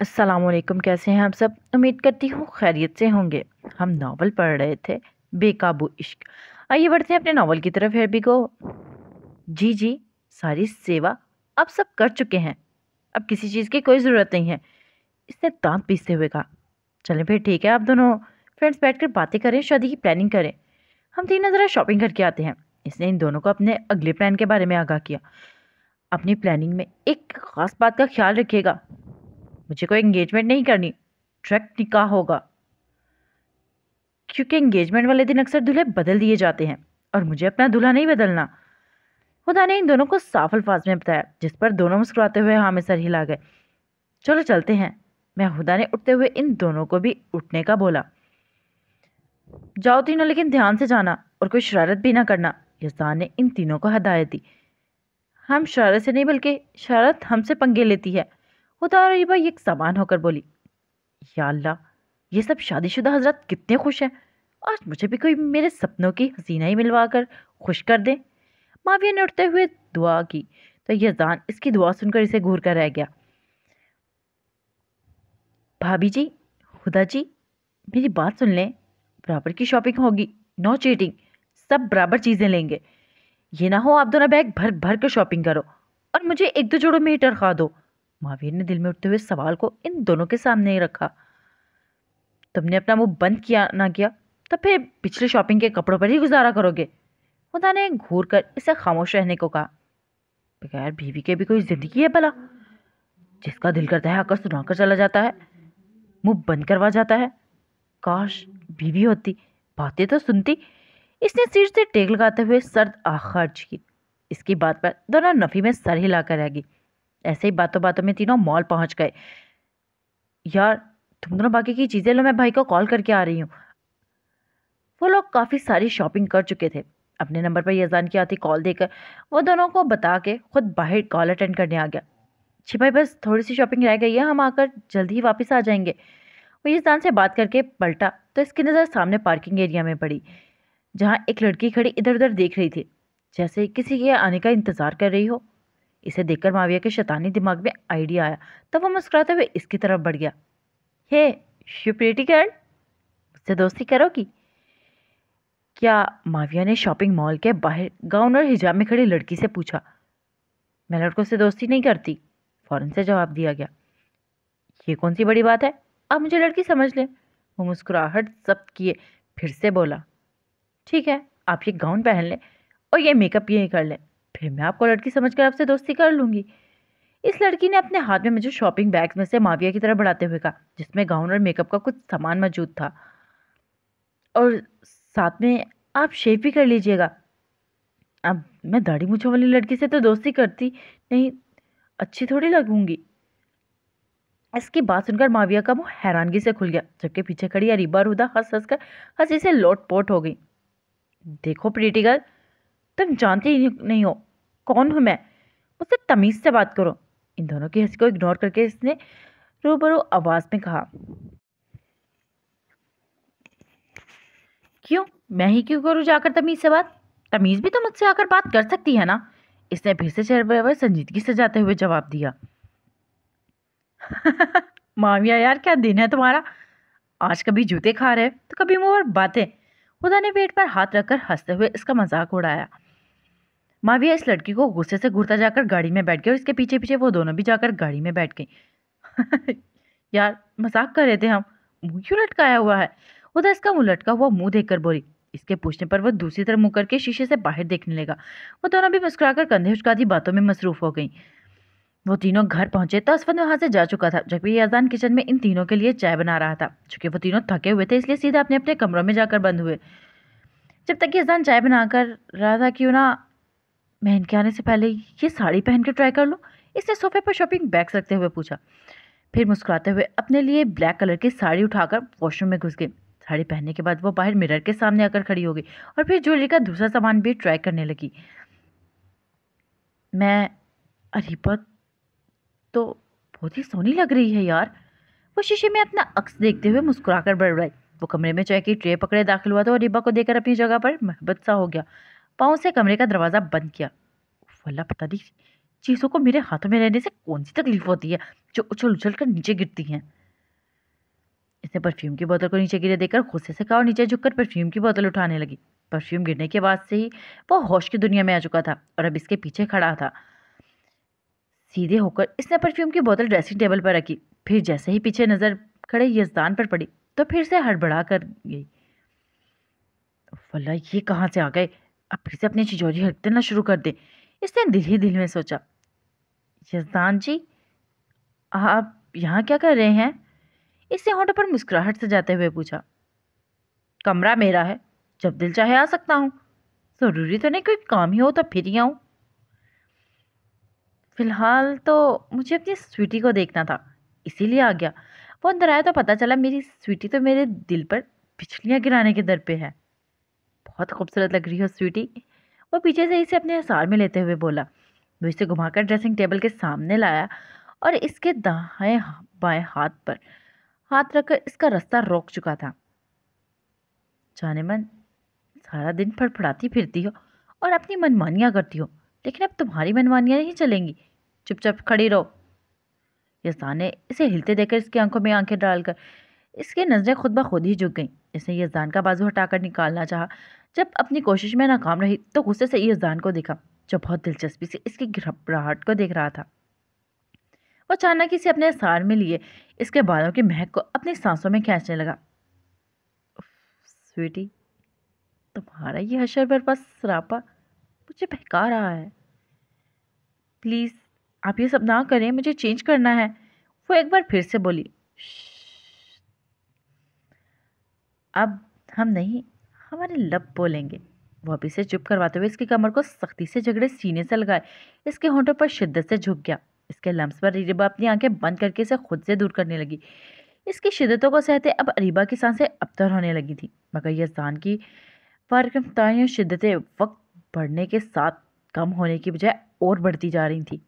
असलम कैसे हैं आप सब उम्मीद करती हूँ खैरियत से होंगे हम नावल पढ़ रहे थे बेकाबू इश्क आइए बढ़ते हैं अपने नावल की तरफ है बिगो जी जी सारी सेवा आप सब कर चुके हैं अब किसी चीज़ की कोई ज़रूरत नहीं है इसने दांत पीसते हुए कहा चलें फिर ठीक है आप दोनों फ्रेंड्स बैठकर बातें करें शादी की प्लानिंग करें हम तीनों ज़रा शॉपिंग करके आते हैं इसने इन दोनों को अपने अगले प्लान के बारे में आगाह किया अपनी प्लानिंग में एक ख़ास बात का ख्याल रखिएगा मुझे कोई एंगेजमेंट नहीं करनी ट्रैक निकाह होगा क्योंकि एंगेजमेंट वाले दिन अक्सर दूल्हे बदल दिए जाते हैं और मुझे अपना दूल्हा नहीं बदलना खुदा ने इन दोनों को साफ अल्फाज में बताया जिस पर दोनों मुस्कुराते हुए हाँ में सर हिला गए चलो चलते हैं मैं खुदा ने उठते हुए इन दोनों को भी उठने का बोला जाओ तीनों लेकिन ध्यान से जाना और कोई शरारत भी ना करना यजदान ने इन तीनों को हदायत दी हम शरारत से नहीं बल्कि शरारत हमसे पंगे लेती है उतारीबा एक सामान होकर बोली या अल्लाह ये सब शादीशुदा हजरत कितने खुश हैं आज मुझे भी कोई मेरे सपनों की हसीना ही मिलवा कर खुश कर दें माविया ने उठते हुए दुआ की तो यजान इसकी दुआ सुनकर इसे घूर कर रह गया भाभी जी खुदा जी मेरी बात सुन लें बराबर की शॉपिंग होगी नो चीटिंग सब बराबर चीज़ें लेंगे ये ना हो आप दोनों बैग भर भर कर शॉपिंग करो और मुझे एक दो जोड़ों में ही दो महावीर ने दिल में उठते हुए सवाल को इन दोनों के सामने ही रखा तुमने अपना मुंह बंद किया ना किया तब फिर पिछले शॉपिंग के कपड़ों पर ही गुजारा करोगे खुदा ने घूर कर इसे खामोश रहने को कहा बगैर बीवी के भी कोई जिंदगी है भला जिसका दिल करता है आकर सुनाकर चला जाता है मुंह बंद करवा जाता है काश बीवी होती बातें तो सुनती इसने सिर से टेक लगाते हुए सर्द आह खर्च की इसकी बात पर दोनों नफी में सर हिलाकर रह गई ऐसे ही बातों बातों में तीनों मॉल पहुंच गए यार तुम दोनों बाकी की चीज़ें लो मैं भाई को कॉल करके आ रही हूँ वो लोग काफ़ी सारी शॉपिंग कर चुके थे अपने नंबर पर यजान की आती कॉल देकर वो दोनों को बता के खुद बाहर कॉल अटेंड करने आ गया छी भाई बस थोड़ी सी शॉपिंग रह गई है हम आकर जल्द ही वापस आ जाएंगे वो यजान से बात करके पलटा तो इसकी नज़र सामने पार्किंग एरिया में पड़ी जहाँ एक लड़की खड़ी इधर उधर देख रही थी जैसे किसी के आने का इंतज़ार कर रही हो इसे देखकर माविया के शैतानी दिमाग में आइडिया आया तब वह मुस्कुराते हुए इसकी तरफ बढ़ गया हे शिव प्रेटी गर्ल मुझसे दोस्ती करोगी क्या माविया ने शॉपिंग मॉल के बाहर गाउन और हिजाब में खड़ी लड़की से पूछा मैं लड़कों से दोस्ती नहीं करती फ़ौरन से जवाब दिया गया ये कौन सी बड़ी बात है आप मुझे लड़की समझ लें वो मुस्कुराहट जब्त किए फिर से बोला ठीक है आप ये गाउन पहन लें और ये मेकअप ये कर लें फिर मैं आपको लड़की समझकर आपसे दोस्ती कर लूँगी इस लड़की ने अपने हाथ में मुझे शॉपिंग बैग में से माविया की तरह बढ़ाते हुए कहा जिसमें गाउन और मेकअप का कुछ सामान मौजूद था और साथ में आप शेव भी कर लीजिएगा अब मैं दाढ़ी मुछों वाली लड़की से तो दोस्ती करती नहीं अच्छी थोड़ी लगूंगी इसकी बात सुनकर माविया का मुंह हैरानगी से खुल गया जबकि पीछे खड़ी अरीबा रुदा हंस हंस कर हंसी से लोट पोट हो गई देखो प्रीटिगर तुम जानते ही नहीं हो कौन हूँ मैं मुझसे तमीज़ से बात करो इन दोनों की हंसी को इग्नोर करके इसने रूबरू आवाज़ में कहा क्यों मैं ही क्यों करूँ जाकर तमीज़ से बात तमीज़ भी तो मुझसे आकर बात कर सकती है ना इसने फिर से चेहरे पर संजीदगी से जाते हुए जवाब दिया मामिया यार क्या दिन है तुम्हारा आज कभी जूते खा रहे तो कभी मुँह पर बातें खुदा ने पेट पर हाथ रखकर हंसते हुए इसका मजाक उड़ाया माविया इस लड़की को गुस्से से घुरता जाकर गाड़ी में बैठ गई और इसके पीछे पीछे वो दोनों भी जाकर गाड़ी में बैठ गई यार मजाक कर रहे थे हम मुँह क्यों लटकाया हुआ है उधर इसका मुँह लटका हुआ मुँह देखकर बोली इसके पूछने पर वो दूसरी तरफ मुँह करके शीशे से बाहर देखने लगा वो दोनों भी मुस्कुराकर कंधे उचकाती बातों में मसरूफ हो गई वो तीनों घर पहुंचे तो असफद वहां से जा चुका था जबकि यजान किचन में इन तीनों के लिए चाय बना रहा था चूंकि वो तीनों थके हुए थे इसलिए सीधे अपने अपने कमरों में जाकर बंद हुए जब तक यजान चाय बनाकर रहा था क्यों ना मैं इनके आने से पहले ये साड़ी पहन के ट्राई कर लूँ इसने सोफे पर शॉपिंग बैग रखते हुए पूछा फिर मुस्कुराते हुए अपने लिए ब्लैक कलर की साड़ी उठाकर वॉशरूम में घुस गई साड़ी पहनने के बाद वो बाहर मिरर के सामने आकर खड़ी हो गई और फिर ज्वेलरी का दूसरा सामान भी ट्राई करने लगी मैं अरे पर तो बहुत ही सोनी लग रही है यार वो शीशे में अपना अक्स देखते हुए मुस्कुराकर बढ़ रही वो कमरे में चाय की ट्रे पकड़े दाखिल हुआ था और रिबा को देकर अपनी जगह पर महबत सा हो गया पाँव से कमरे का दरवाज़ा बंद किया वल्ला पता नहीं चीज़ों को मेरे हाथों में रहने से कौन सी तकलीफ होती है जो उछल उछल कर नीचे गिरती हैं इसने परफ्यूम की बोतल को नीचे गिरे देखकर गुस्से से कहा और नीचे झुककर परफ्यूम की बोतल उठाने लगी परफ्यूम गिरने के बाद से ही वो होश की दुनिया में आ चुका था और अब इसके पीछे खड़ा था सीधे होकर इसने परफ्यूम की बोतल ड्रेसिंग टेबल पर रखी फिर जैसे ही पीछे नज़र खड़े यजदान पर पड़ी तो फिर से हड़बड़ा कर गई वल्ला ये कहाँ से आ गए अब फिर से अपनी छिजोरी हड़कना शुरू कर दे इसने दिल ही दिल में सोचा यजदान जी आप यहाँ क्या कर रहे हैं इसने होटल पर मुस्कुराहट से जाते हुए पूछा कमरा मेरा है जब दिल चाहे आ सकता हूँ ज़रूरी तो नहीं कोई काम ही हो तो फिर ही आऊँ फ़िलहाल तो मुझे अपनी स्वीटी को देखना था इसीलिए आ गया वो अंदर आया तो पता चला मेरी स्वीटी तो मेरे दिल पर पिछलियाँ गिराने के दर पे है बहुत खूबसूरत लग रही हो स्वीटी वो पीछे से इसे अपने असार में लेते हुए बोला वो इसे घुमाकर ड्रेसिंग टेबल के सामने लाया और इसके दाएं बाएं हाथ पर हाथ रखकर इसका रास्ता रोक चुका था जाने मन सारा दिन फड़फड़ाती फिरती हो और अपनी मनमानियाँ करती हो लेकिन अब तुम्हारी मनमानियाँ नहीं चलेंगी चुपचाप खड़ी रहो यसा ने इसे हिलते देखकर इसकी आंखों में आंखें डालकर इसकी नज़रें खुद ब खुद ही झुक गईं इसने यजदान का बाजू हटाकर निकालना चाहा जब अपनी कोशिश में नाकाम रही तो गुस्से से यजदान को देखा जो बहुत दिलचस्पी से इसकी घबराहट को देख रहा था वो अचानक इसे अपने सार में लिए इसके बालों की महक को अपनी सांसों में खींचने लगा स्वीटी तुम्हारा ये हशर भर पास सरापा मुझे बहका रहा है प्लीज़ आप ये सब ना करें मुझे चेंज करना है वो एक बार फिर से बोली अब हम नहीं हमारे लब बोलेंगे वह भी इसे चुप करवाते हुए इसकी कमर को सख्ती से झगड़े सीने से लगाए इसके होंठों पर शिद्दत से झुक गया इसके लम्स पर अरीबा अपनी आंखें बंद करके इसे खुद से दूर करने लगी इसकी शिद्दतों को सहते अब अरीबा की सांसें अबतर होने लगी थी मगर यह जान की और शिद्दतें वक्त बढ़ने के साथ कम होने की बजाय और बढ़ती जा रही थी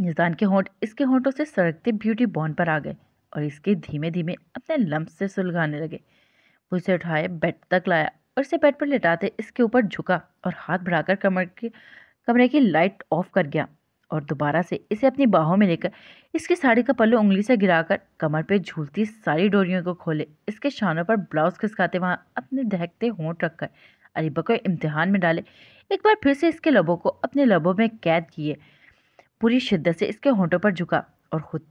निजान के होंठ इसके होंठों से सड़कते ब्यूटी बॉन्ड पर आ गए और इसके धीमे धीमे अपने लम्ब से सुलगाने लगे उसे उठाए बेड तक लाया और इसे बेड पर लेटाते इसके ऊपर झुका और हाथ बढ़ाकर कमर की कमरे की लाइट ऑफ कर गया और दोबारा से इसे अपनी बाहों में लेकर इसकी साड़ी का पल्लू उंगली से गिराकर कमर पे झूलती सारी डोरियों को खोले इसके शानों पर ब्लाउज खिसकाते वहाँ अपने दहकते होंठ रखकर अरीबा को इम्तिहान में डाले एक बार फिर से इसके लबों को अपने लबों में कैद किए पूरी शिद्दत से इसके होंठों पर झुका और खुद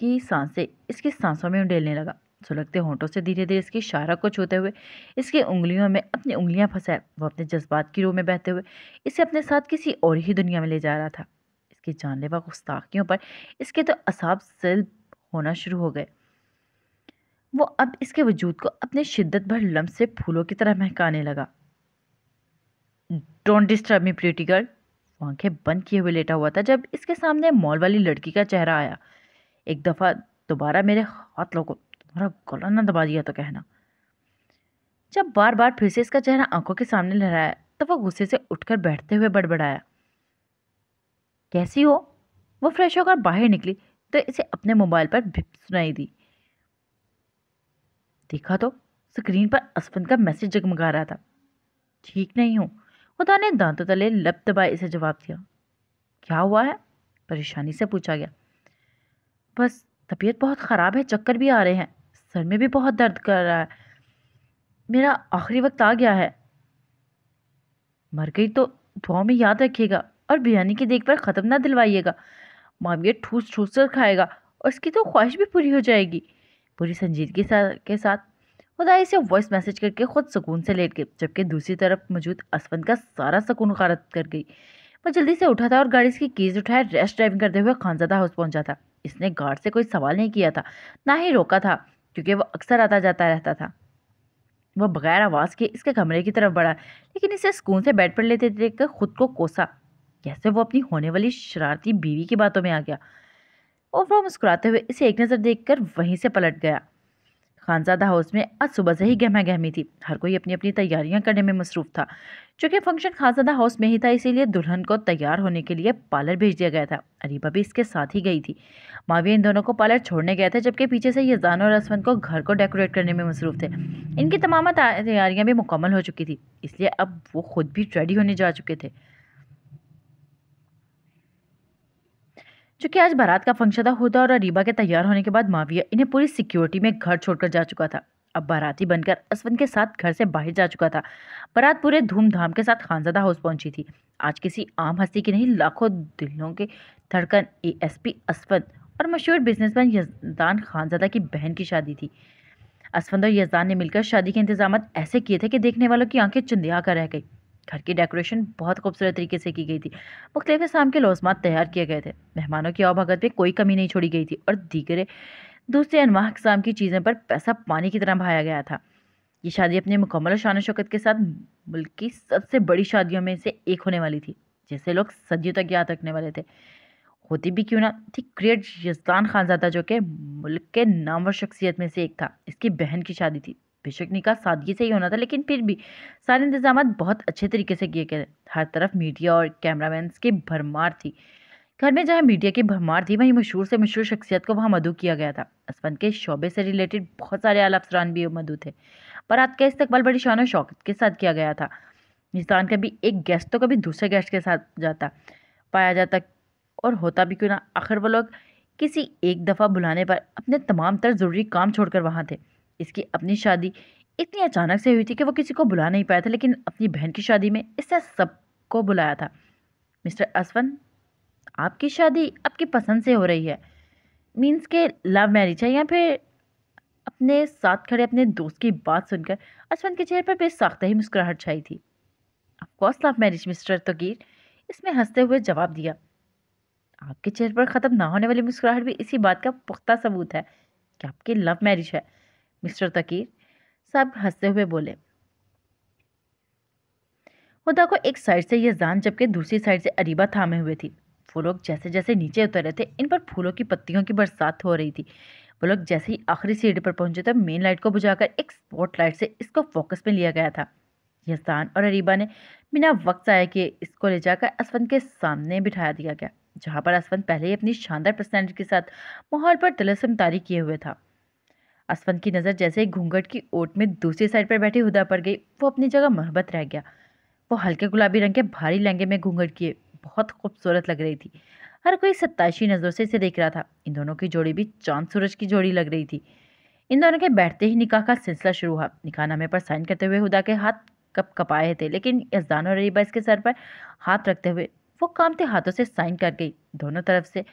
की सांसें इसकी सांसों में उंडेलने लगा सुलगते होंठों से धीरे धीरे इसकी इशारा को छूते हुए इसकी उंगलियों में अपनी उंगलियां फंसाए वो अपने जज्बात की रूह में बहते हुए इसे अपने साथ किसी और ही दुनिया में ले जा रहा था इसकी जानलेवा गुस्ताखियों पर इसके तो असाब सेल होना शुरू हो गए वो अब इसके वजूद को अपने शिद्दत भर लम्ब से फूलों की तरह महकाने लगा don't disturb me pretty girl आंखें बंद किए हुए लेटा हुआ था जब इसके सामने मॉल वाली लड़की का चेहरा आया एक दफ़ा दोबारा मेरे हाथ लोगो तुम्हारा गला ना दबा दिया तो कहना जब बार बार फिर से इसका चेहरा आंखों के सामने लहराया तब वह गुस्से से उठकर बैठते हुए बड़बड़ाया कैसी हो वो फ्रेश होकर बाहर निकली तो इसे अपने मोबाइल पर भिप सुनाई दी देखा तो स्क्रीन पर असफन का मैसेज जगमगा रहा था ठीक नहीं हूँ खुदा ने दांतों तले लब दबाए इसे जवाब दिया क्या हुआ है परेशानी से पूछा गया बस तबीयत बहुत ख़राब है चक्कर भी आ रहे हैं सर में भी बहुत दर्द कर रहा है मेरा आखिरी वक्त आ गया है मर गई तो दुआ में याद रखिएगा और बिरयानी की देख पर ख़त्म ना दिलवाइएगा मामिया ठूस ठूस कर खाएगा और इसकी तो ख्वाहिश भी पूरी हो जाएगी पूरी संजीदगी के साथ खुदा इसे वॉइस मैसेज करके ख़ुद सुकून से लेट गई जबकि दूसरी तरफ मौजूद असवंत का सारा सुकून खारत कर गई वह जल्दी से उठा था और गाड़ी की कीज़ उठाए रैश ड्राइविंग करते हुए खानजादा हाउस पहुंचा था इसने गार्ड से कोई सवाल नहीं किया था ना ही रोका था क्योंकि वह अक्सर आता जाता रहता था वह बगैर आवाज़ के इसके कमरे की तरफ बढ़ा लेकिन इसे सुकून से बेड पर लेते देख कर खुद को कोसा कैसे वो अपनी होने वाली शरारती बीवी की बातों में आ गया और वह मुस्कुराते हुए इसे एक नज़र देखकर वहीं से पलट गया खानजादा हाउस में आज सुबह से ही गहमा गहमी थी हर कोई अपनी अपनी तैयारियां करने में मसरूफ था चूँकि फंक्शन खानजादा हाउस में ही था इसीलिए दुल्हन को तैयार होने के लिए पार्लर भेज दिया गया था अरीबा भी इसके साथ ही गई थी माविया इन दोनों को पार्लर छोड़ने गए थे जबकि पीछे से यजान और असफन को घर को डेकोरेट करने में मसरूफ थे इनकी तमाम तैयारियाँ भी मुकम्मल हो चुकी थी इसलिए अब वो खुद भी रेडी होने जा चुके थे चूँकि आज बारात का फंक्शन था हुदा और अरीबा के तैयार होने के बाद माविया इन्हें पूरी सिक्योरिटी में घर छोड़कर जा चुका था अब बाराती बनकर असवंत के साथ घर से बाहर जा चुका था बारात पूरे धूमधाम के साथ खानजादा हाउस पहुंची थी आज किसी आम हस्ती की नहीं लाखों दिलों के धड़कन पी असवंत और मशहूर बिजनेसमैन यजदान खानजादा की बहन की शादी थी असवंत और यजदान ने मिलकर शादी के इंतजाम ऐसे किए थे कि देखने वालों की आंखें चंदिया कर रह गई घर की डेकोरेशन बहुत खूबसूरत तरीके से की गई थी मुख्तलिफ शाम के लौजमात तैयार किए गए थे मेहमानों की औभागत में कोई कमी नहीं छोड़ी गई थी और दीगरे दूसरे अनवाह इकसाम की चीज़ों पर पैसा पानी की तरह बहाया गया था ये शादी अपने मुकम्मल शान शौकत के साथ मुल्क की सबसे बड़ी शादियों में से एक होने वाली थी जैसे लोग सदियों तक याद रखने वाले थे होती भी क्यों ना थी ग्रेट यजदान खानजादा जो कि मुल्क के नामवर शख्सियत में से एक था इसकी बहन की शादी थी बेशक निकाह सादगी से ही होना था लेकिन फिर भी सारे इंतजाम बहुत अच्छे तरीके से किए गए हर तरफ मीडिया और मैं की भरमार थी घर में जहाँ मीडिया की भरमार थी वहीं मशहूर से मशहूर शख्सियत को वहाँ मधु किया गया था असवंत के शोबे से रिलेटेड बहुत सारे आला अफसरान भी मधु थे पर आज का इस्तेबाल बड़ी शान और शौकत के साथ किया गया था निस्तान कभी एक गेस्ट तो कभी दूसरे गेस्ट के साथ जाता पाया जाता और होता भी क्यों ना आखिर वो लोग किसी एक दफ़ा बुलाने पर अपने तमाम तर ज़रूरी काम छोड़कर वहाँ थे इसकी अपनी शादी इतनी अचानक से हुई थी कि वो किसी को बुला नहीं पाया था लेकिन अपनी बहन की शादी में इसने सबको बुलाया था मिस्टर असवन आपकी शादी आपकी पसंद से हो रही है मीन्स के लव मैरिज है या फिर अपने साथ खड़े अपने दोस्त की बात सुनकर असवन के चेहरे पर बेसाख्ता ही मुस्कुराहट छाई थी of course love marriage mister Takir इसमें हंसते हुए जवाब दिया आपके चेहरे पर ख़त्म ना होने वाली मुस्कुराहट भी इसी बात का पुख्ता सबूत है कि आपकी लव मैरिज है मिस्टर तकीर साहब हंसते हुए बोले खुदा को एक साइड से यह जान जबकि दूसरी साइड से अरीबा थामे हुए थी वो लोग जैसे जैसे नीचे उतर रहे थे इन पर फूलों की पत्तियों की बरसात हो रही थी वो लोग जैसे ही आखिरी सीट पर पहुंचे तब मेन लाइट को बुझाकर एक स्पॉट लाइट से इसको फोकस में लिया गया था यसान और अरीबा ने बिना वक्त आया कि इसको ले जाकर असवंत के सामने बिठाया दिया गया जहाँ पर असवंत पहले ही अपनी शानदार पर्सनैलिटी के साथ माहौल पर तलसम तारी किए हुए था असवंत की नज़र जैसे ही घूंघट की ओट में दूसरी साइड पर बैठी हुदा पर गई वो अपनी जगह मोहब्बत रह गया वो हल्के गुलाबी रंग के भारी लहंगे में घूंघट किए बहुत खूबसूरत लग रही थी हर कोई सत्ताईशी नज़रों से इसे देख रहा था इन दोनों की जोड़ी भी चांद सूरज की जोड़ी लग रही थी इन दोनों के बैठते ही निकाह का सिलसिला शुरू हुआ निकाह नामे पर साइन करते हुए हुदा के हाथ कप कपाए थे लेकिन यजदान और रीबा इसके सर पर हाथ रखते हुए वो कामते हाथों से साइन कर गई दोनों तरफ से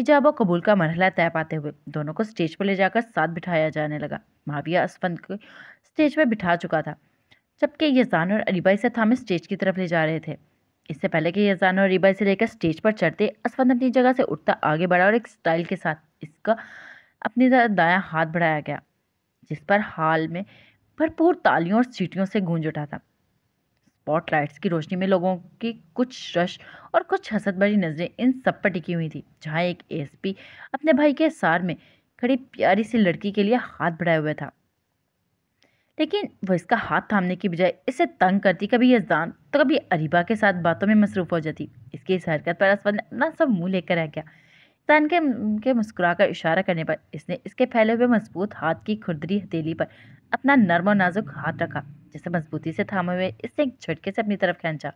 इजाबा कबूल का मरहला तय पाते हुए दोनों को स्टेज पर ले जाकर साथ बिठाया जाने लगा माविया असफंद को स्टेज पर बिठा चुका था जबकि यजान और अलीबा से थामे स्टेज की तरफ ले जा रहे थे इससे पहले कि यजान और अलीबा से लेकर स्टेज पर चढ़ते असफंद अपनी जगह से उठता आगे बढ़ा और एक स्टाइल के साथ इसका अपनी दाया हाथ बढ़ाया गया जिस पर हाल में भरपूर तालियों और सीटियों से गूंज उठा था स्पॉटलाइट्स की रोशनी में लोगों की कुछ रश और कुछ हसद भरी नज़रें इन सब पर टिकी हुई थी जहाँ एक एसपी अपने भाई के सार में खड़ी प्यारी सी लड़की के लिए हाथ बढ़ाए हुए था लेकिन वह इसका हाथ थामने की बजाय इसे तंग करती कभी यजान तो कभी अरिबा के साथ बातों में मसरूफ़ हो जाती इसकी इस हरकत पर असफल ने अपना सब मुँह लेकर रह गया तन के, के मुस्कुरा कर इशारा करने पर इसने इसके फैले हुए मजबूत हाथ की खुरदरी हथेली पर अपना नरम और नाजुक हाथ रखा जिसे मजबूती से थामे हुए इसने एक झटके से अपनी तरफ खींचा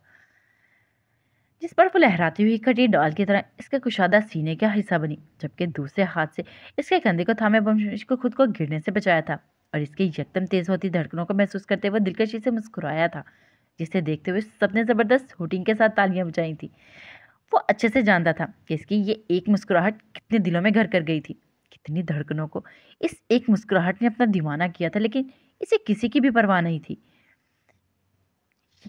जिस पर वो लहराती हुई खटी डॉल की तरह इसके कुशादा सीने का हिस्सा बनी जबकि दूसरे हाथ से इसके कंधे को थामे बमशेश को खुद को गिरने से बचाया था और इसके यकदम तेज होती धड़कनों को महसूस करते हुए दिलकशी से मुस्कुराया था जिसे देखते हुए सबने ज़बरदस्त होटिंग के साथ तालियां बजाई थी वो अच्छे से जानता था कि इसकी ये एक मुस्कुराहट कितने दिलों में घर कर गई थी कितनी धड़कनों को इस एक मुस्कुराहट ने अपना दीवाना किया था लेकिन इसे किसी की भी परवाह नहीं थी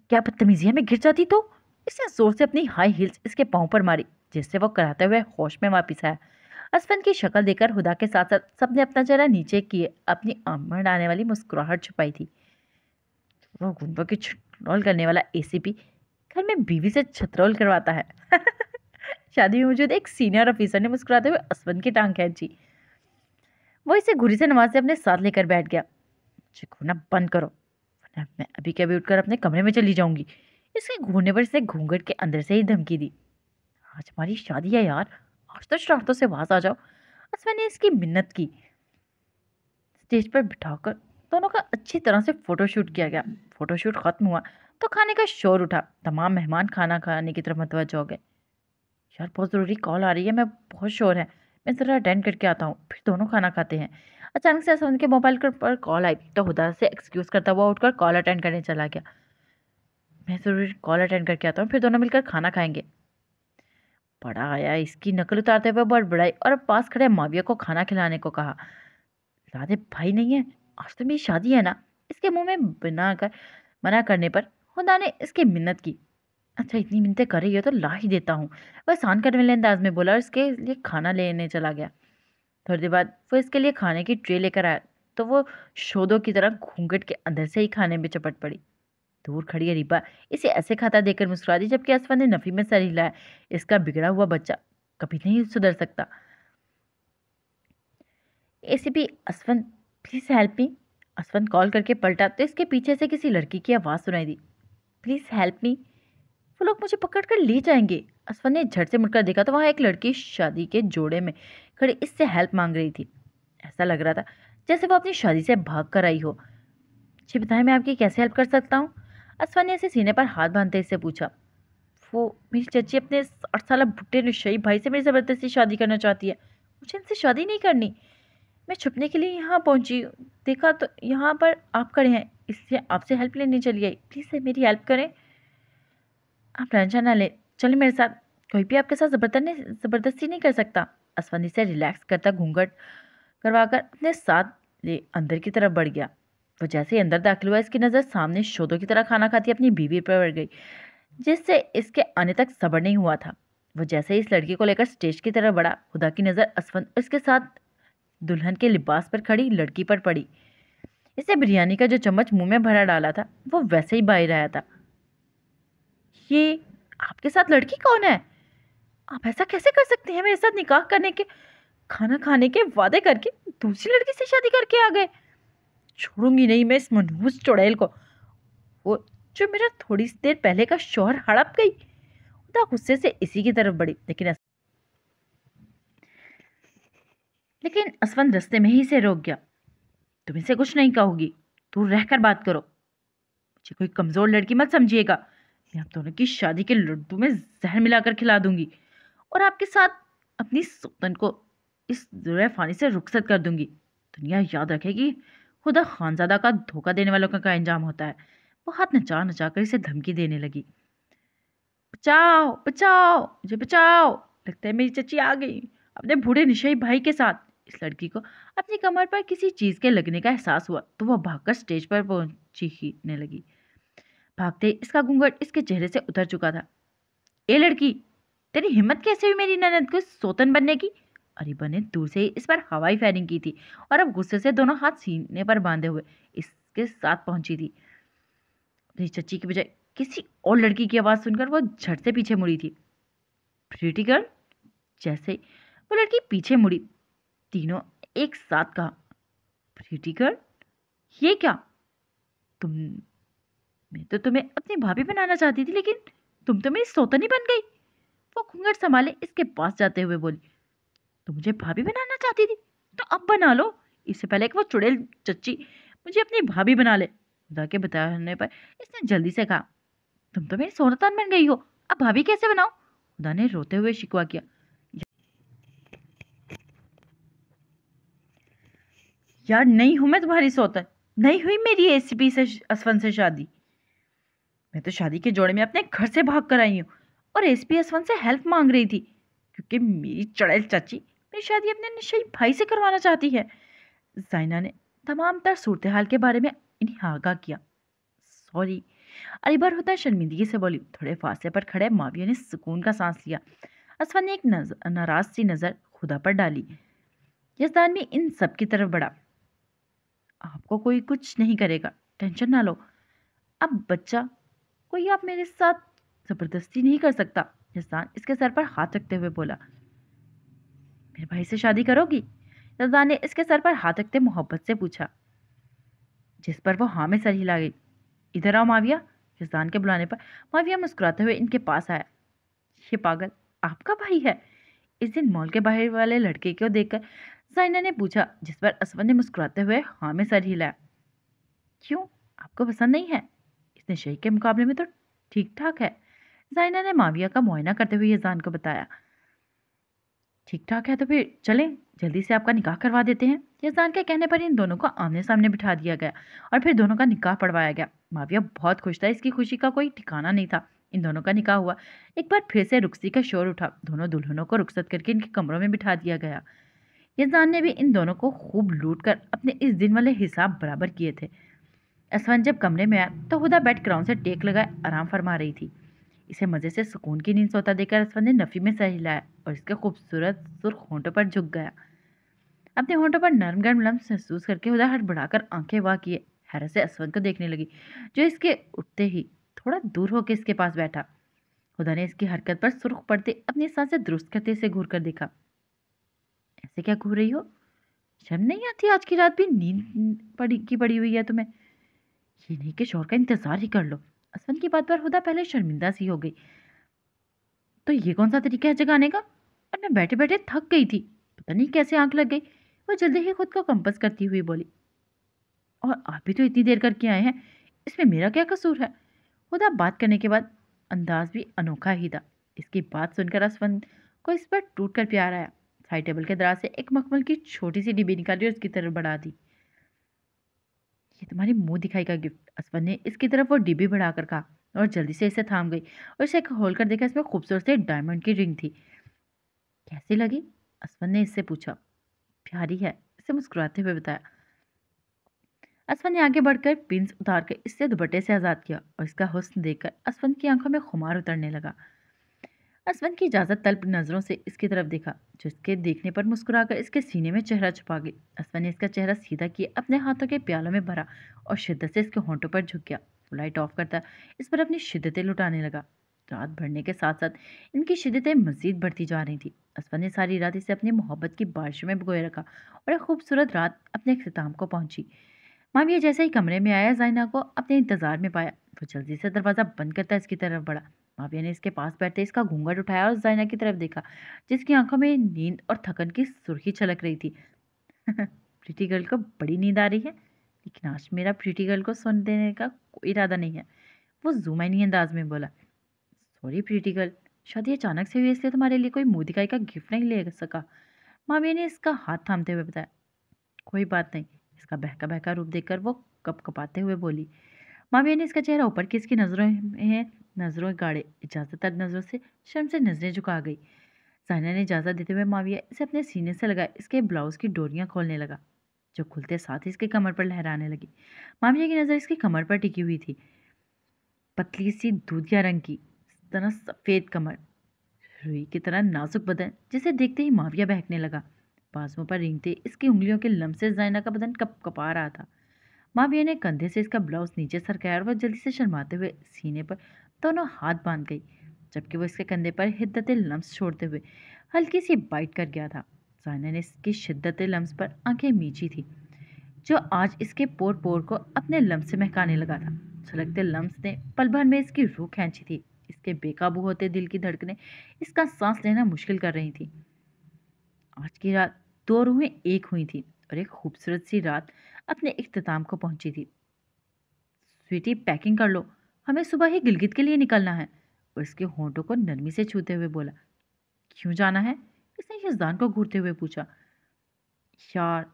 क्या बदतमीजी है मैं गिर जाती तो इसने जोर से अपनी हाई हील्स इसके पाँव पर मारी जिससे वो कराते हुए होश में वापिस आया असफन की शक्ल देकर हुदा के साथ साथ सबने अपना चेहरा नीचे किए अपनी आमड़ आने वाली मुस्कुराहट छुपाई थी वो गुंडों की छतरोल करने वाला एसीपी घर में बीवी से छतरोल करवाता है शादी में मौजूद एक सीनियर ऑफिसर ने मुस्कुराते हुए असफन की टांग खींची वो इसे घुरी से नमाज से अपने साथ लेकर बैठ गया मुझे बंद करो मैं अभी कभी उठकर अपने कमरे में चली जाऊंगी इसके घूरने पर इसने घूंघट के अंदर से ही धमकी दी आज हमारी शादी है यार आज तो शरारतों से वास आ जाओ आज मैंने इसकी मिन्नत की स्टेज पर बिठाकर दोनों का अच्छी तरह से फ़ोटोशूट किया गया फ़ोटोशूट ख़त्म हुआ तो खाने का शोर उठा तमाम मेहमान खाना खाने की तरफ मतवज हो गए यार बहुत ज़रूरी कॉल आ रही है मैं बहुत शोर है मैं ज़रा अटेंड करके आता हूँ फिर दोनों खाना खाते हैं अचानक से ऐसा उनके मोबाइल पर कॉल आई तो खुदा से एक्सक्यूज़ करता हुआ उठकर कॉल अटेंड करने चला गया मैं जरूरी कॉल अटेंड करके आता हूँ फिर दोनों मिलकर खाना खाएंगे बड़ा आया इसकी नकल उतारते हुए बड़बड़ाई और पास खड़े माविया को खाना खिलाने को कहा राधे भाई नहीं है आज तो मेरी शादी है ना इसके मुंह में बिना कर मना करने पर खुदा ने इसकी मिन्नत की अच्छा इतनी मिनतें कर रही हो तो ला ही देता हूँ वह सानकर वाले अंदाज में बोला और इसके लिए खाना लेने चला गया थोड़ी देर बाद वो इसके लिए खाने की ट्रे लेकर आया तो वो शोधों की तरह घूंघट के अंदर से ही खाने में चपट पड़ी दूर खड़ी अरीबा इसे ऐसे खाता देखकर मुस्कुरा दी जबकि असफा ने नफी में सर हिलाया इसका बिगड़ा हुआ बच्चा कभी नहीं सुधर सकता ऐसे भी Aswant please help me Aswant call करके पलटा तो इसके पीछे से किसी लड़की की आवाज़ सुनाई दी प्लीज़ हेल्प मी वो लोग मुझे पकड़ कर ले जाएंगे असफर ने झट से मुड़कर देखा तो वहाँ एक लड़की शादी के जोड़े में खड़ी इससे हेल्प मांग रही थी ऐसा लग रहा था जैसे वो अपनी शादी से भाग कर आई हो जी बताएं मैं आपकी कैसे हेल्प कर सकता हूँ असफर ने इसे सीने पर हाथ बांधते इससे पूछा वो मेरी चची अपने आठ साल भुट्टे नशाई भाई से मेरी ज़बरदस्ती शादी करना चाहती है मुझे इनसे शादी नहीं करनी मैं छुपने के लिए यहाँ पहुँची देखा तो यहाँ पर आप खड़े हैं इसलिए आपसे हेल्प लेने चली आई प्लीज़ सर मेरी हेल्प करें आप टेंशन ना ले चलिए मेरे साथ कोई भी आपके साथ ज़बरदस्त नहीं ज़बरदस्ती नहीं कर सकता असवनी से रिलैक्स करता घूंघट करवाकर अपने साथ ले अंदर की तरफ बढ़ गया वो जैसे ही अंदर दाखिल हुआ इसकी नज़र सामने शोधों की तरह खाना खाती अपनी बीवी पर बढ़ गई जिससे इसके आने तक सबर नहीं हुआ था वो जैसे ही इस लड़की को लेकर स्टेज की तरफ बढ़ा खुदा की नज़र असवंत इसके साथ दुल्हन के लिबास पर खड़ी लड़की पर पड़ी इसे बिरयानी का जो चम्मच मुंह में भरा डाला था वो वैसे ही बाहर आया था ये आपके साथ लड़की कौन है आप ऐसा कैसे कर सकते हैं मेरे साथ निकाह करने के खाना खाने के वादे करके दूसरी लड़की से शादी करके आ गए छोड़ूंगी नहीं मैं इस मनहूस चुड़ैल को वो जो मेरा थोड़ी देर पहले का शोहर हड़प गई उदा गुस्से से इसी की तरफ बढ़ी लेकिन लेकिन असवंत रस्ते में ही से रोक गया तुम इसे कुछ नहीं कहोगी दूर रहकर बात करो मुझे कोई कमज़ोर लड़की मत समझिएगा मैं आप दोनों की शादी के लड्डू में जहर मिलाकर खिला दूंगी और आपके साथ अपनी सुतन को इस दुर फानी से रुखसत कर दूंगी दुनिया याद रखेगी खुदा खानजादा का धोखा देने वालों का इंजाम होता है वो हाथ नचा नचा कर इसे धमकी देने लगी बचाओ बचाओ मुझे बचाओ लगता है मेरी चची आ गई अपने बूढ़े निशाई भाई के साथ इस लड़की को अपनी कमर पर किसी चीज़ के लगने का एहसास हुआ तो वह भागकर स्टेज पर पहुंची खींचने लगी भागते इसका घूंघट इसके चेहरे से उतर चुका था ए लड़की तेरी हिम्मत कैसे हुई मेरी ननद को सोतन बनने की अरीबा ने दूर से ही इस पर हवाई फायरिंग की थी और अब गुस्से से दोनों हाथ सीने पर बांधे हुए इसके साथ पहुंची थी अपनी चची की बजाय किसी और लड़की की आवाज़ सुनकर वो झट से पीछे मुड़ी थी प्रीटी गर्ल जैसे वो लड़की पीछे मुड़ी तीनों एक साथ कहा प्रीटी गर्ल ये क्या तुम मैं तो तुम्हें अपनी भाभी बनाना चाहती थी लेकिन तुम तो मेरी सौतनी बन गई वो घूंघट संभाले इसके पास जाते हुए बोली तुम मुझे भाभी बनाना चाहती थी तो अब बना लो इससे पहले कि वो चुड़ैल चच्ची मुझे अपनी भाभी बना ले खुदा के बताने पर इसने जल्दी से कहा तुम तो मेरी सोनतान बन गई हो अब भाभी कैसे बनाओ खुदा ने रोते हुए शिकवा किया यार नहीं हूं मैं तुम्हारी सोतन नहीं हुई मेरी एसीपी से अश्वन से शादी मैं तो शादी के जोड़े में अपने घर से भाग कर आई हूँ और एस पी से हेल्प मांग रही थी क्योंकि मेरी चड़ैल चाची मेरी शादी अपने नशे भाई से करवाना चाहती है जाइना ने तमाम तर सूरत हाल के बारे में इन्हें आगाह किया सॉरी अलीबर होता शर्मिंदगी से बोली थोड़े फासले पर खड़े माविया ने सुकून का सांस लिया असवन ने एक नाराज सी नज़र खुदा पर डाली यजदान में इन सब की तरफ बढ़ा आपको कोई कुछ नहीं करेगा टेंशन ना लो अब बच्चा कोई आप मेरे साथ ज़बरदस्ती नहीं कर सकता यजदान इसके सर पर हाथ रखते हुए बोला मेरे भाई से शादी करोगी यजदान ने इसके सर पर हाथ रखते मोहब्बत से पूछा जिस पर वो हाँ में सर हिला गई इधर आओ माविया यजदान के बुलाने पर माविया मुस्कुराते हुए इनके पास आया ये पागल आपका भाई है इस दिन मॉल के बाहर वाले लड़के को देखकर साइना ने पूछा जिस पर असवन ने मुस्कुराते हुए हाँ में सर हिलाया क्यों आपको पसंद नहीं है इसने शेख के मुकाबले में तो ठीक ठाक है जाइना ने माविया का मुआयना करते हुए यजान को बताया ठीक ठाक है तो फिर चलें जल्दी से आपका निकाह करवा देते हैं यजान के कहने पर इन दोनों को आमने सामने बिठा दिया गया और फिर दोनों का निकाह पढ़वाया गया माविया बहुत खुश था इसकी खुशी का कोई ठिकाना नहीं था इन दोनों का निकाह हुआ एक बार फिर से रुखसी का शोर उठा दोनों दुल्हनों को रुखसत करके इनके कमरों में बिठा दिया गया यजान ने भी इन दोनों को खूब लूट अपने इस दिन वाले हिसाब बराबर किए थे असवन जब कमरे में आया तो हुदा बेड क्राउन से टेक लगाए आराम फरमा रही थी इसे मज़े से सुकून की नींद सोता देखकर असवन ने नफ़ी में सहिलाया और इसके खूबसूरत सुर्ख होंठों पर झुक गया अपने होंठों पर नरम गर्म लम्ब महसूस करके हुदा हड़बड़ाकर आंखें वाह किए हैरत से असवंत को देखने लगी जो इसके उठते ही थोड़ा दूर होकर इसके पास बैठा खुदा ने इसकी हरकत पर सुर्ख पड़ते अपनी सांसें दुरुस्त करते इसे घूर कर देखा ऐसे क्या घूर रही हो शर्म नहीं आती आज की रात भी नींद पड़ी की पड़ी हुई है तुम्हें ये नहीं कि शोर का इंतज़ार ही कर लो असन की बात पर हुदा पहले शर्मिंदा सी हो गई तो ये कौन सा तरीका है जगाने का और मैं बैठे बैठे थक गई थी पता नहीं कैसे आंख लग गई वो जल्दी ही खुद को कंपस करती हुई बोली और आप भी तो इतनी देर करके आए हैं इसमें मेरा क्या कसूर है खुदा बात करने के बाद अंदाज भी अनोखा ही था इसकी बात सुनकर असवन को इस पर टूट कर प्यार आया साइड टेबल के दराज से एक मखमल की छोटी सी डिब्बी निकाली और उसकी तरफ बढ़ा दी ये तुम्हारे मुंह दिखाई का गिफ्ट असफर ने इसकी तरफ वो डिब्बी बढ़ाकर कहा और जल्दी से इसे थाम गई और इसे खोल कर देखा इसमें खूबसूरत से डायमंड की रिंग थी कैसी लगी असफर ने इससे पूछा प्यारी है इसे मुस्कुराते हुए बताया असफन ने आगे बढ़कर पिंस उतार कर इससे दुपट्टे से आज़ाद किया और इसका हुस्न देखकर असफन की आंखों में खुमार उतरने लगा असवन की इजाज़त तलब नज़रों से इसकी तरफ देखा जो इसके देखने पर मुस्कुराकर इसके सीने में चेहरा छुपा गई असवन ने इसका चेहरा सीधा किया अपने हाथों के प्यालों में भरा और शिद्दत से इसके होंठों पर झुक गया लाइट ऑफ करता इस पर अपनी शिद्दतें लुटाने लगा रात भरने के साथ साथ इनकी शिद्दतें मजीद बढ़ती जा रही थी असवन ने सारी रात इसे अपनी मोहब्बत की बारिश में भगोए रखा और एक खूबसूरत रात अपने अख्ताम को पहुंची मामिया जैसे ही कमरे में आया जाइना को अपने इंतज़ार में पाया वो जल्दी से दरवाज़ा बंद करता इसकी तरफ बढ़ा माफिया ने इसके पास बैठते इसका घूंघट उठाया और जाइना की तरफ देखा जिसकी आंखों में नींद और थकन की सुर्खी छलक रही थी प्रीटी गर्ल को बड़ी नींद आ रही है लेकिन आज मेरा प्रीटी गर्ल को सोने देने का कोई इरादा नहीं है वो जुमैनी अंदाज में बोला सॉरी प्रीटी गर्ल शायद ये अचानक से हुई इसलिए तुम्हारे लिए कोई मोदी का गिफ्ट नहीं ले सका मामिया ने इसका हाथ थामते हुए बताया कोई बात नहीं इसका बहका बहका रूप देखकर वो कप कपाते हुए बोली माविया ने इसका चेहरा ऊपर की इसकी नज़रों में नज़रों गाड़े इजाज़त नज़रों से शर्म से नज़रें झुका गई साइना ने इजाज़त देते हुए माविया इसे अपने सीने से लगाए इसके ब्लाउज़ की डोरियाँ खोलने लगा जो खुलते साथ ही इसके कमर पर लहराने लगी माविया की नज़र इसकी कमर पर टिकी हुई थी पतली सी दूधिया रंग की तरह सफ़ेद कमर रुई की तरह नाजुक बदन जिसे देखते ही माविया बहकने लगा बाजुओं पर रिंगते इसकी उंगलियों के लम से जैना का बदन कप कपा रहा था माविया ने कंधे से इसका ब्लाउज नीचे सरकाया और वह जल्दी से शर्माते हुए सीने पर दोनों हाथ बांध गई जबकि वो इसके कंधे पर हिद्दत लम्स छोड़ते हुए हल्की सी बाइट कर गया था सानिया ने इसकी शिद्दत लम्स पर आंखें मीची थी जो आज इसके पोर पोर को अपने लम्स से महकाने लगा था छलकते लम्स ने पल भर में इसकी रूह खींची थी इसके बेकाबू होते दिल की धड़कने इसका सांस लेना मुश्किल कर रही थी आज की रात दो रूहें एक हुई थी और एक खूबसूरत सी रात अपने अख्ताम को पहुंची थी स्वीटी पैकिंग कर लो हमें सुबह ही गिलगित के लिए निकलना है उसके होंठों को नरमी से छूते हुए बोला क्यों जाना है इसने यजदान को घूरते हुए पूछा यार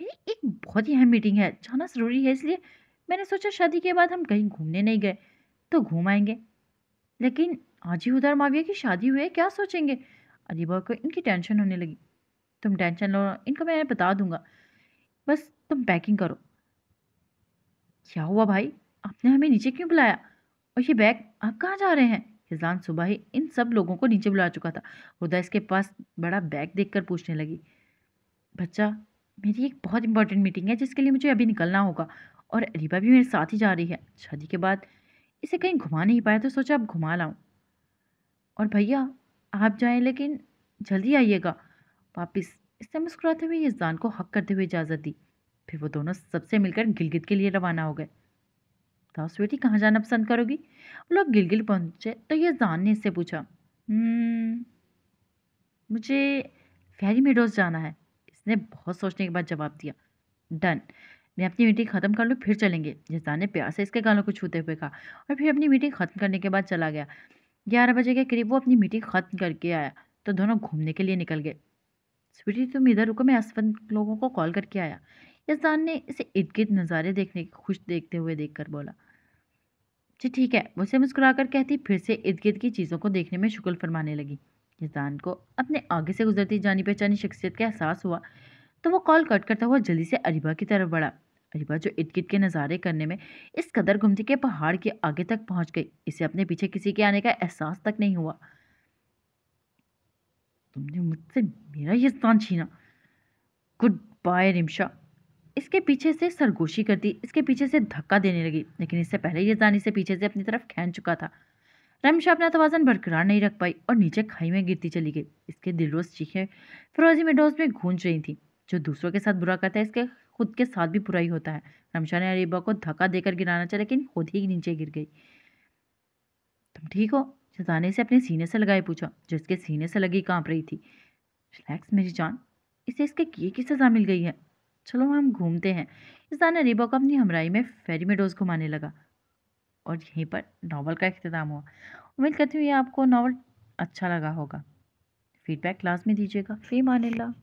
मेरी एक बहुत ही अहम मीटिंग है जाना ज़रूरी है इसलिए मैंने सोचा शादी के बाद हम कहीं घूमने नहीं गए तो घूम आएंगे लेकिन आज ही उधर माविया की शादी हुई है क्या सोचेंगे अलीबा को इनकी टेंशन होने लगी तुम टेंशन लो इनको मैं बता दूंगा बस तुम पैकिंग करो क्या हुआ भाई आपने हमें नीचे क्यों बुलाया और ये बैग आप कहाँ जा रहे हैं हिजान सुबह ही इन सब लोगों को नीचे बुला चुका था हुदा इसके पास बड़ा बैग देख पूछने लगी बच्चा मेरी एक बहुत इंपॉर्टेंट मीटिंग है जिसके लिए मुझे अभी निकलना होगा और अलीबा भी मेरे साथ ही जा रही है शादी के बाद इसे कहीं घुमा नहीं पाया तो सोचा अब घुमा लाऊं और भैया आप जाएं लेकिन जल्दी आइएगा वापस इससे मुस्कुराते हुए यजदान को हक करते हुए इजाज़त दी फिर वो दोनों सबसे मिलकर गिलगित के लिए रवाना हो गए बताओ स्वीटी कहाँ जाना पसंद करोगी लोग गिलगिल पहुँचे तो जान ने इससे पूछा हम्म, मुझे फेरी मेडोज जाना है इसने बहुत सोचने के बाद जवाब दिया डन मैं अपनी मीटिंग ख़त्म कर लूँ फिर चलेंगे जिसान ने प्यार से इसके गालों को छूते हुए कहा और फिर अपनी मीटिंग ख़त्म करने के बाद चला गया ग्यारह बजे के करीब वो अपनी मीटिंग ख़त्म करके आया तो दोनों घूमने के लिए निकल गए स्वीटी तुम इधर रुको मैं असफन लोगों को कॉल करके आया इस ने इसे इर्द गिर्द नज़ारे देखने खुश देखते हुए देख बोला जी ठीक है मुझसे मुस्कुरा कर कहती फिर से इर्द गिर्द की चीज़ों को देखने में शुक्र फरमाने लगी निजान को अपने आगे से गुजरती जानी पहचानी शख्सियत का एहसास हुआ तो वो कॉल कट करता हुआ जल्दी से अरिबा की तरफ बढ़ा अरिबा जो इर्द गिर्द के नज़ारे करने में इस कदर गुम थी कि पहाड़ के आगे तक पहुँच गई इसे अपने पीछे किसी के आने का एहसास तक नहीं हुआ तुमने मुझसे मेरा ये स्थान छीना गुड बाय रिमशा इसके पीछे से सरगोशी कर दी इसके पीछे से धक्का देने लगी लेकिन इससे पहले ये जानी से पीछे से अपनी तरफ खेन चुका था रमशा अपना तोजन बरकरार नहीं रख पाई और नीचे खाई में गिरती चली गई इसके दिलरोज चीखे फिरोजी मेडोज में गूंज रही थी जो दूसरों के साथ बुरा करता है इसके खुद के साथ भी बुरा ही होता है रमशा ने अरीबा को धक्का देकर गिराना चाहा लेकिन खुद ही नीचे गिर गई तुम ठीक हो शजाने से अपने सीने से लगाए पूछा जो इसके सीने से लगी कांप रही थी रिलैक्स मेरी जान इसे इसके किए की सज़ा मिल गई है चलो हम घूमते हैं इस दाने रिबॉक अपनी हमराई में फेरी डोज घुमाने लगा और यहीं पर नावल का अख्ताम हुआ उम्मीद करती हूँ ये आपको नावल अच्छा लगा होगा फीडबैक क्लास में दीजिएगा फ़ी ला